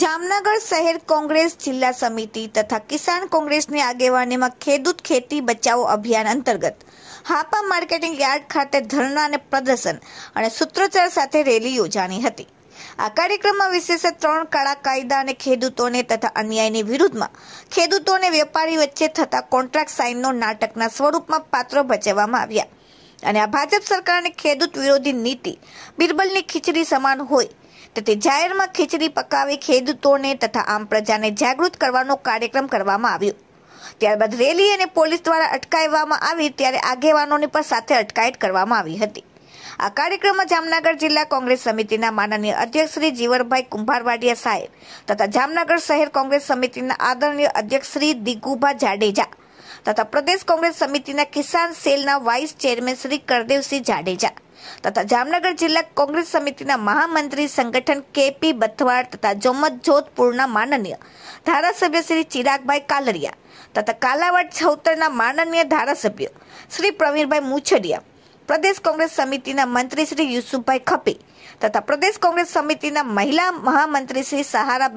જામનગર શહેર કોંગ્રેસ જિલ્લા સમિતિ તથા કિસાન કોંગ્રેસની આગેવાનીમાં ખેડૂત ખેતી બચાવો અભિયાન અંતર્ગત હાપા માર્કેટિંગ યાર્ડ ખાતે ધરણા અને પ્રદર્શન અને સૂત્રોચ્ચાર સાથે રેલી યોજાણી હતી આ કાર્યક્રમમાં વિશેષ ત્રણ કાળા કાયદા અને ખેડૂતોને તથા અન્યાયની વિરુદ્ધમાં ખેડૂતો અને વેપારી વચ્ચે થતા કોન્ટ્રાક્ટ સાઇનનો નાટકના સ્વરૂપમાં પાત્રો ભજવવામાં આવ્યા અને આ ભાજપ સરકારની ખેડૂત વિરોધી નીતિ બિરબલની ખીચડી સમાન હોય તેથી જાહેરમાં ખીચડી પકાવી ખેડૂતોને તથા આમ પ્રજાને જાગૃત કરવાનો કાર્યક્રમ કરવામાં આવ્યો ત્યારબાદ રેલી અને પોલીસ દ્વારા અટકાવવામાં આવી ત્યારે આગેવાનોની પણ સાથે અટકાયત કરવામાં આવી હતી આ કાર્યક્રમમાં જામનગર જિલ્લા કોંગ્રેસ સમિતિના માનનીય અધ્યક્ષ શ્રી જીવરભાઈ કુંભારવાડિયા સાહેબ તથા જામનગર શહેર કોંગ્રેસ સમિતિના આદરણીય અધ્યક્ષ શ્રી દિગુભા જાડેજા તથા પ્રદેશ કોંગ્રેસ સમિતિના કિસાન સેલના વાઇસ ચેરમેન શ્રી કરદેવસિંહ જાડેજા તથા જામનગર જિલ્લા કોંગ્રેસ સમિતિના મહામંત્રી સંગઠન કેપી બથવાડ તથા જોમત જોધપુરના માનનીય ધારાસભ્ય શ્રી ચિરાગભાઈ કાલરિયા તથા કાલાવડ છૌતરના માનનીય ધારાસભ્ય શ્રી પ્રવીણભાઈ મુછડિયા પ્રદેશ કોંગ્રેસ સમિતિના મંત્રી શ્રી યુસુફભાઈ ખપે તથા પ્રદેશ કોંગ્રેસ સમિતિના મહિલા મહામંત્રી શ્રી સહારા